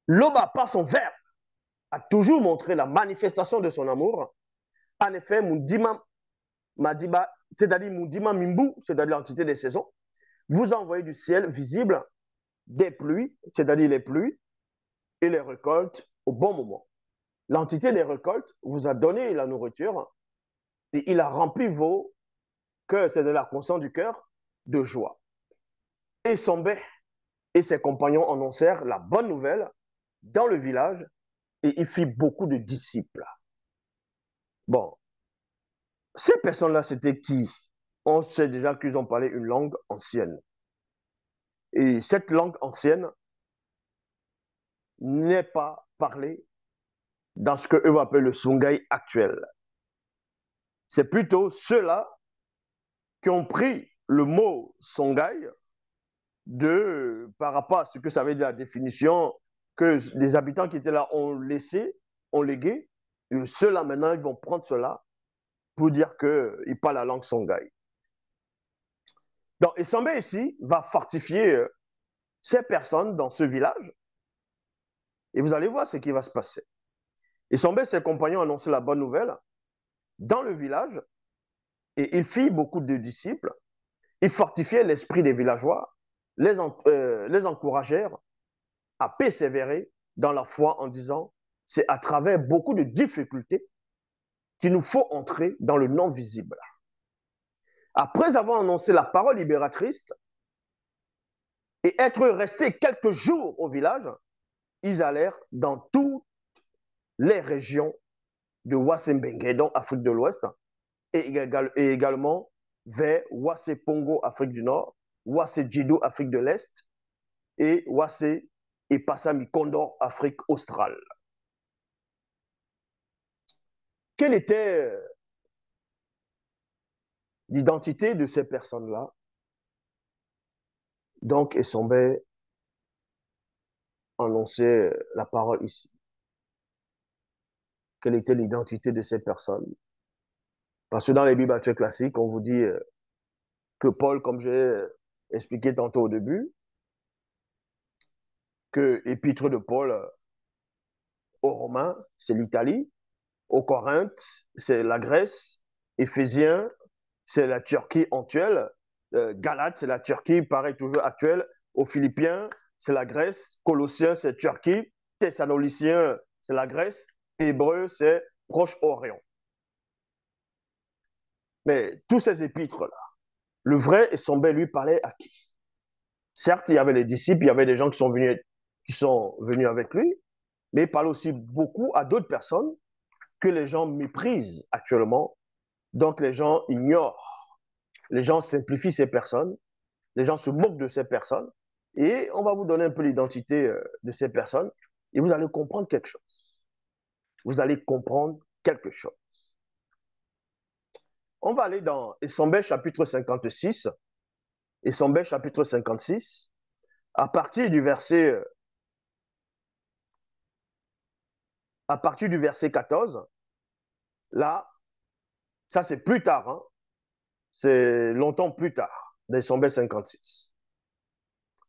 Speaker 1: Loba, par son verbe, a toujours montré la manifestation de son amour. En effet, Moudima Madiba, c'est-à-dire Mimbu, c'est-à-dire l'entité des saisons, vous envoyez du ciel visible des pluies, c'est-à-dire les pluies, et les récoltes au bon moment. L'entité des récoltes vous a donné la nourriture et il a rempli vos cœurs, c'est de la conscience du cœur, de joie. Et son béh et ses compagnons annoncèrent la bonne nouvelle dans le village et il fit beaucoup de disciples. Bon, ces personnes-là, c'était qui On sait déjà qu'ils ont parlé une langue ancienne. Et cette langue ancienne n'est pas parlée dans ce que eux appellent le Songhai actuel. C'est plutôt ceux-là qui ont pris le mot Songhai de, par rapport à ce que ça veut dire la définition que les habitants qui étaient là ont laissé, ont légué. Ceux-là, maintenant, ils vont prendre cela pour dire qu'ils parlent la langue songhai. Donc, Essambé ici va fortifier euh, ces personnes dans ce village. Et vous allez voir ce qui va se passer. Essambé et ses compagnons annoncent la bonne nouvelle dans le village et il fit beaucoup de disciples. Ils fortifiaient l'esprit des villageois, les, euh, les encouragèrent à persévérer dans la foi en disant, c'est à travers beaucoup de difficultés qu'il nous faut entrer dans le non visible. Après avoir annoncé la parole libératrice et être resté quelques jours au village, ils allèrent dans toutes les régions de Wassembengue, donc Afrique de l'Ouest, et, également vers Wassepongo Afrique du Nord, Wasse Afrique de l'Est, et Wasse et Passami Condor, Afrique australe. Quelle était euh, l'identité de ces personnes-là Donc, semblaient annoncer euh, la parole ici. Quelle était l'identité de ces personnes Parce que dans les bibliothèques classiques, on vous dit euh, que Paul, comme j'ai expliqué tantôt au début, que de Paul euh, aux Romains, c'est l'Italie, aux corinthe, c'est la Grèce, Éphésiens, c'est la Turquie actuelle, euh, Galates, Galate, c'est la Turquie, pareil, toujours actuelle, aux Philippiens, c'est la Grèce, Colossiens, c'est Turquie, Thessaloniciens, c'est la Grèce, hébreu, c'est Proche-Orient. Mais tous ces épîtres-là, le vrai et son lui parlait à qui Certes, il y avait les disciples, il y avait des gens qui sont venus sont venus avec lui, mais parle aussi beaucoup à d'autres personnes que les gens méprisent actuellement, donc les gens ignorent. Les gens simplifient ces personnes, les gens se moquent de ces personnes, et on va vous donner un peu l'identité euh, de ces personnes, et vous allez comprendre quelque chose. Vous allez comprendre quelque chose. On va aller dans Essambé chapitre 56, Essambé chapitre 56, à partir du verset euh, à partir du verset 14, là, ça c'est plus tard, hein. c'est longtemps plus tard, décembre 56.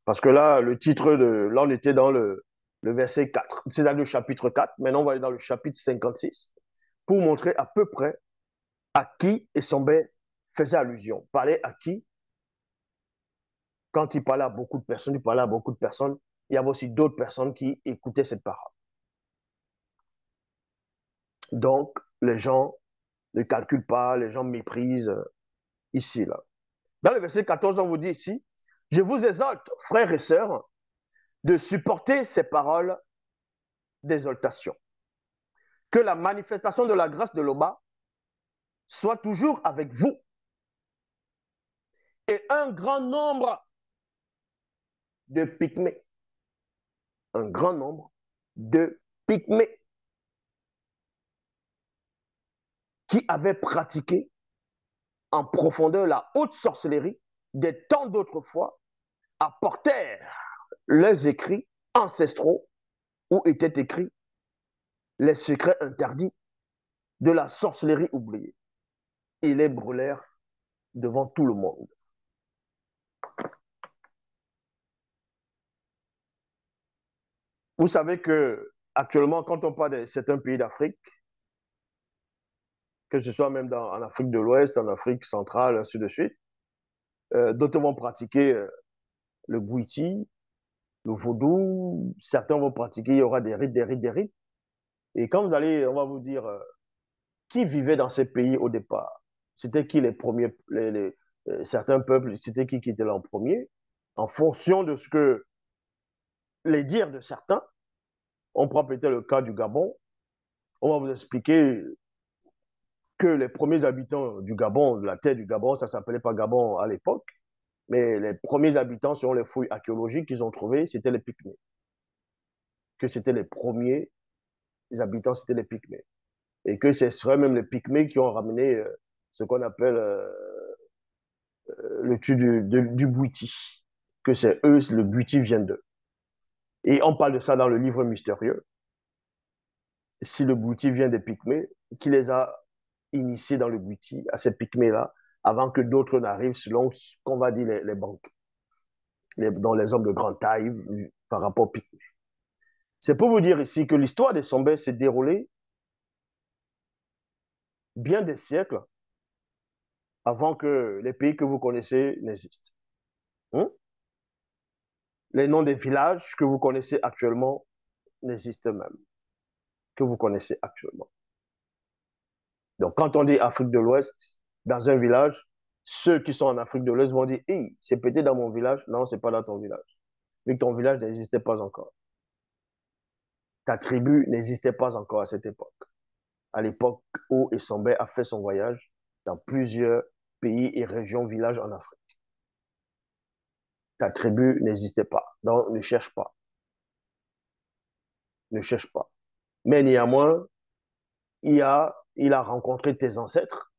Speaker 1: Parce que là, le titre de. Là, on était dans le, verset 4. C'est dans le chapitre 4. Maintenant, on va aller dans le chapitre 56 pour montrer à peu près à qui Essambé faisait allusion. Parlait à qui Quand il parlait à beaucoup de personnes, il parlait à beaucoup de personnes. Il y avait aussi d'autres personnes qui écoutaient cette parole. Donc, les gens ne calculent pas, les gens méprisent euh, ici, là. Dans le verset 14, on vous dit ici, je vous exalte, frères et sœurs, de supporter ces paroles d'exaltation. Que la manifestation de la grâce de l'Oba soit toujours avec vous. Et un grand nombre de pygmées, un grand nombre de pygmées qui avaient pratiqué en profondeur la haute sorcellerie des temps d'autrefois apportèrent leurs écrits ancestraux où étaient écrits les secrets interdits de la sorcellerie oubliée. et les brûlèrent devant tout le monde. Vous savez que actuellement, quand on parle de certains pays d'Afrique, que ce soit même en Afrique de l'Ouest, en Afrique centrale, ainsi de suite. Euh, d'autres vont pratiquer euh, le bouiti, le vaudou, certains vont pratiquer, il y aura des rites, des rites, des rites. Et quand vous allez, on va vous dire, euh, qui vivait dans ces pays au départ C'était qui les premiers, les, certains peuples, c'était qui qui était là en premier En fonction de ce que les dires de certains, on prend peut-être le cas du Gabon, on va vous expliquer que les premiers habitants du Gabon, de la terre du Gabon, ça s'appelait pas Gabon à l'époque, mais les premiers habitants, selon les fouilles archéologiques qu'ils ont trouvées, c'était les Pygmées. Que c'était les premiers habitants, c'était les Pygmées. Et que ce serait même les Pygmées qui ont ramené euh, ce qu'on appelle euh, euh, le tu du, du, Bouti. Que c'est eux, le Bouti vient d'eux. Et on parle de ça dans le livre mystérieux. Si le Bouti vient des Pygmées, qui les a initiés dans le buti à ces pygmées-là avant que d'autres n'arrivent, selon ce qu'on va dire les, banques, les, dans les hommes de grande taille par rapport aux pygmées. C'est pour vous dire ici que l'histoire des Sombés s'est déroulée bien des siècles avant que les pays que vous connaissez n'existent. Hein? Les noms des villages que vous connaissez actuellement n'existent même, que vous connaissez actuellement. Donc, quand on dit Afrique de l'Ouest, dans un village, ceux qui sont en Afrique de l'Ouest vont dire hey, c'est peut-être dans mon village. Non, c'est pas dans ton village. Mais ton village n'existait pas encore. Ta tribu n'existait pas encore à cette époque. À l'époque où Essambé a fait son voyage dans plusieurs pays et régions, villages en Afrique. Ta tribu n'existait pas. Donc, ne cherche pas. Ne cherche pas. Mais néanmoins, il y a il a rencontré tes ancêtres,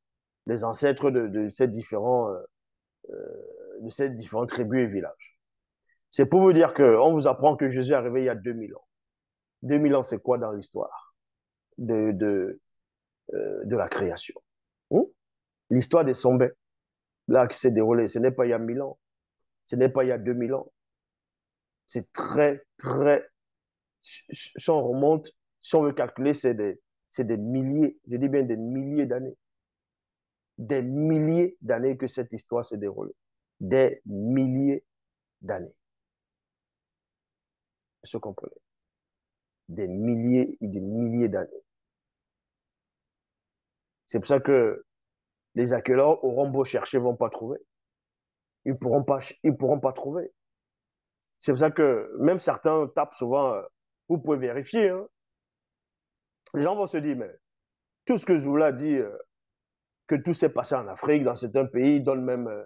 Speaker 1: les ancêtres de, ces différents, euh, euh, de ces différentes tribus et villages. C'est pour vous dire qu'on vous apprend que Jésus est arrivé il y a 2000 ans. 2000 ans, c'est quoi dans l'histoire de, de, euh, la création hein? L'histoire des sommets là, qui s'est déroulée, ce n'est pas il y a 1000 ans, ce n'est pas il y a 2000 ans. C'est très, très. Si on remonte, si on veut calculer, c'est des, c'est des milliers, je dis bien des milliers d'années. Des milliers d'années que cette histoire s'est déroulée. Des milliers d'années. Vous comprenez Des milliers et des milliers d'années. C'est pour ça que les accueillants auront beau chercher, ne vont pas trouver. Ils ne pourront, pas, pourront pas trouver. C'est pour ça que même certains tapent souvent, euh, vous pouvez vérifier, hein, les gens vont se dire, mais tout ce que Zoula dit, euh, que tout s'est passé en Afrique, dans certains pays, dans donne même, euh,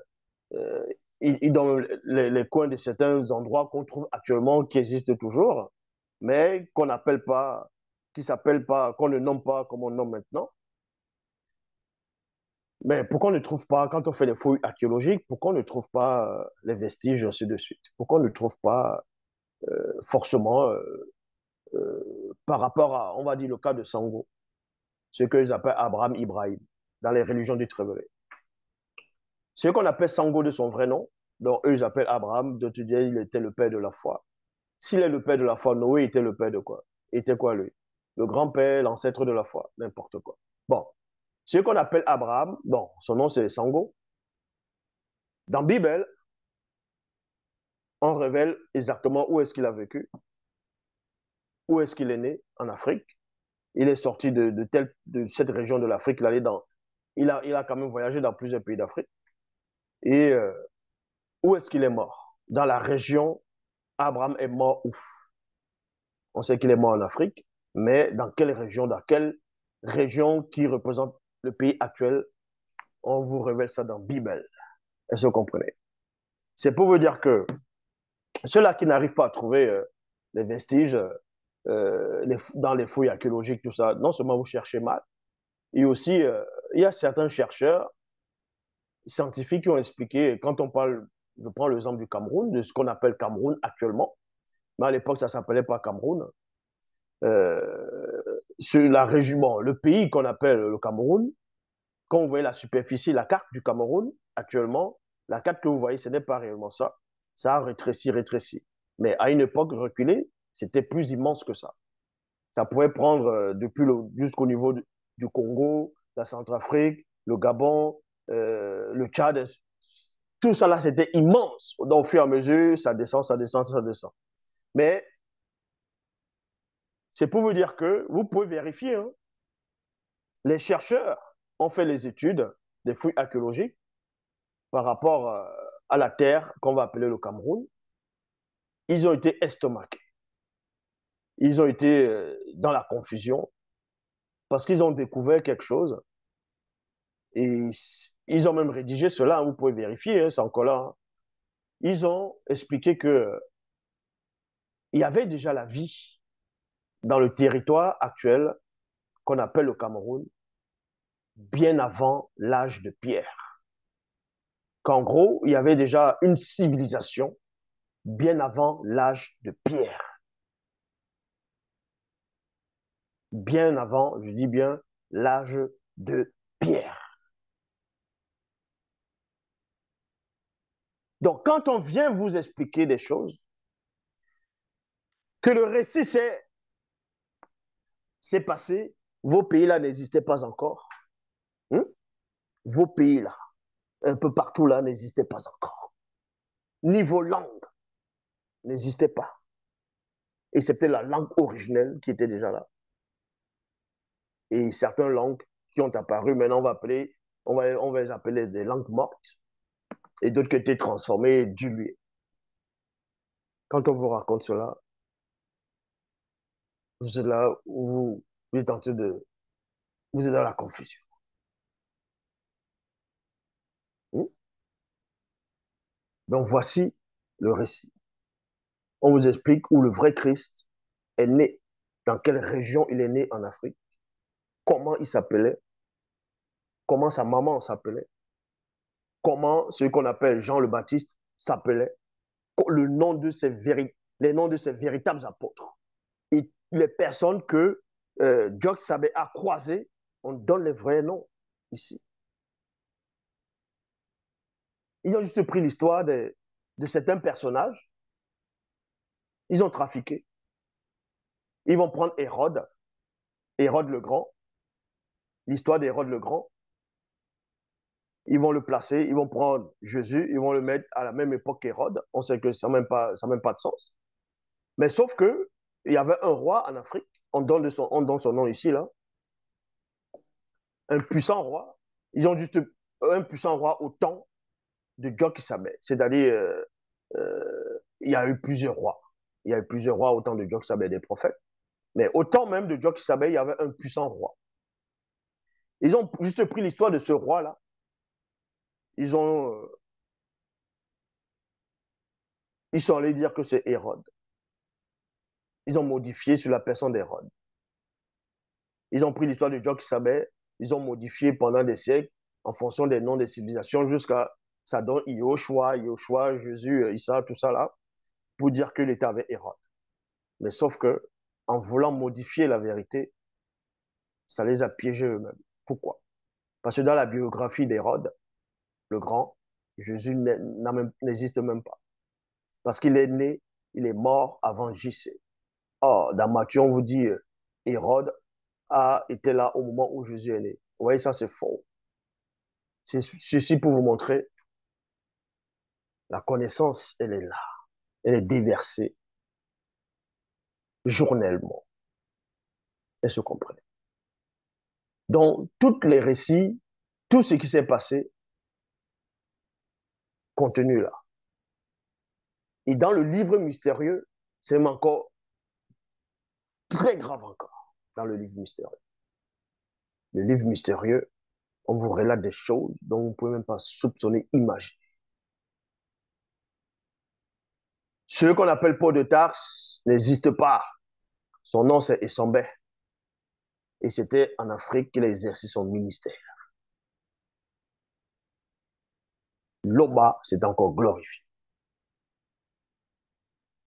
Speaker 1: euh, les, coins de certains endroits qu'on trouve actuellement, qui existent toujours, mais qu'on n'appelle pas, qui s'appelle pas, qu'on ne nomme pas comme on nomme maintenant. Mais pourquoi on ne trouve pas, quand on fait des fouilles archéologiques, pourquoi on ne trouve pas les vestiges, ainsi de suite Pourquoi on ne trouve pas forcément par rapport à, on va dire, le cas de Sango, ce qu'ils appellent Abraham Ibrahim dans les religions du travail Ce qu'on appelle Sango de son vrai nom, dont eux ils appellent Abraham, dont tu dis il était le père de la foi. S'il est le père de la foi, Noé était le père de quoi Il était quoi lui Le grand-père, l'ancêtre de la foi, n'importe quoi. Bon, ce qu'on appelle Abraham, bon, son nom c'est Sango. Dans Bible, on révèle exactement où est-ce qu'il a vécu, où est-ce qu'il est né en Afrique. Il est sorti de, telle, cette région de l'Afrique. Il, dans, il, a, il a quand même voyagé dans plusieurs pays d'Afrique. Et euh, où est-ce qu'il est mort Dans la région, Abraham est mort où On sait qu'il est mort en Afrique, mais dans quelle région Dans quelle région qui représente le pays actuel On vous révèle ça dans Bible. Est-ce que vous comprenez C'est pour vous dire que ceux-là qui n'arrivent pas à trouver euh, les vestiges, euh, euh, dans les fouilles archéologiques, tout ça, non seulement vous cherchez mal, et aussi, euh, il y a certains chercheurs scientifiques qui ont expliqué, quand on parle, je prends l'exemple du Cameroun, de ce qu'on appelle Cameroun actuellement, mais à l'époque, ça ne s'appelait pas Cameroun. Euh, la région, le pays qu'on appelle le Cameroun, quand vous voyez la superficie, la carte du Cameroun, actuellement, la carte que vous voyez, ce n'est pas réellement ça. Ça a rétréci, rétréci. Mais à une époque reculée, c'était plus immense que ça. Ça pouvait prendre euh, depuis jusqu'au niveau du, Congo, la Centrafrique, le Gabon, euh, le Tchad. Euh, tout ça là, c'était immense. Donc, au fur et à mesure, ça descend, ça descend, ça descend. Mais c'est pour vous dire que vous pouvez vérifier. Hein. les chercheurs ont fait les études des fouilles archéologiques par rapport à la terre qu'on va appeler le Cameroun. Ils ont été estomaqués ils ont été euh, dans la confusion parce qu'ils ont découvert quelque chose. Et ils ont même rédigé cela, hein, vous pouvez vérifier, hein, c'est encore là. Hein. Ils ont expliqué que il y avait déjà la vie dans le territoire actuel qu'on appelle le Cameroun, bien avant l'âge de pierre. Qu'en gros, il y avait déjà une civilisation bien avant l'âge de pierre. bien avant, je dis bien, l'âge de pierre. Donc, quand on vient vous expliquer des choses, que le récit c'est passé, vos pays-là n'existaient pas encore. Hein? Vos pays-là, un peu partout là, n'existaient pas encore. vos langues n'existaient pas. Et c'était la langue originelle qui était déjà là et certaines langues qui ont apparu. Maintenant, on va, appeler, on va, on va les appeler des langues mortes et d'autres qui ont été transformées diluées. Quand on vous raconte cela, vous êtes là vous, êtes en train de. Vous êtes dans la confusion. Hmm? Donc voici le récit. On vous explique où le vrai Christ est né, dans quelle région il est né en Afrique, comment il s'appelait, comment sa maman s'appelait, comment celui qu'on appelle Jean le Baptiste s'appelait, le nom de ses les noms de ses véritables apôtres. Et les personnes que euh, Dieu savait a croisées, on donne les vrais noms ici. Ils ont juste pris l'histoire de, de certains personnages. Ils ont trafiqué. Ils vont prendre Hérode, Hérode le Grand, l'histoire d'Hérode le Grand. Ils vont le placer, ils vont prendre Jésus, ils vont le mettre à la même époque qu'Hérode. On sait que ça n'a même, pas, même pas de sens. Mais sauf que il y avait un roi en Afrique, on donne, son, on son nom ici, là. Un puissant roi. Ils ont juste un puissant roi au temps de Joachim qui C'est-à-dire, euh, euh, il y a eu plusieurs rois. Il y a eu plusieurs rois au temps de Joachim qui des prophètes. Mais au temps même de Joachim qui il y avait un puissant roi. Ils ont juste pris l'histoire de ce roi-là. Ils ont. Euh, ils sont allés dire que c'est Hérode. Ils ont modifié sur la personne d'Hérode. Ils ont pris l'histoire de Job qui ils ont modifié pendant des siècles en fonction des noms des civilisations jusqu'à Sadon, Yoshua, Yoshua, Jésus, Issa, tout ça là, pour dire qu'il était avec Hérode. Mais sauf que, en voulant modifier la vérité, ça les a piégés eux-mêmes. Pourquoi Parce que dans la biographie d'Hérode, le grand, Jésus n'existe même pas. Parce qu'il est né, il est mort avant JC. Or, dans Matthieu, on vous dit, Hérode a été là au moment où Jésus est né. Vous voyez, ça c'est faux. C'est ceci pour vous montrer, la connaissance, elle est là. Elle est déversée journellement. Elle se comprend. Donc, tous les récits, tout ce qui s'est passé, contenu là. Et dans le livre mystérieux, c'est encore très grave encore, dans le livre mystérieux. Le livre mystérieux, on vous relate des choses dont vous ne pouvez même pas soupçonner, imaginer. Celui qu'on appelle Paul de Tars n'existe pas. Son nom, c'est Essambé. Et c'était en Afrique qu'il a exercé son ministère. Loba s'est encore glorifié.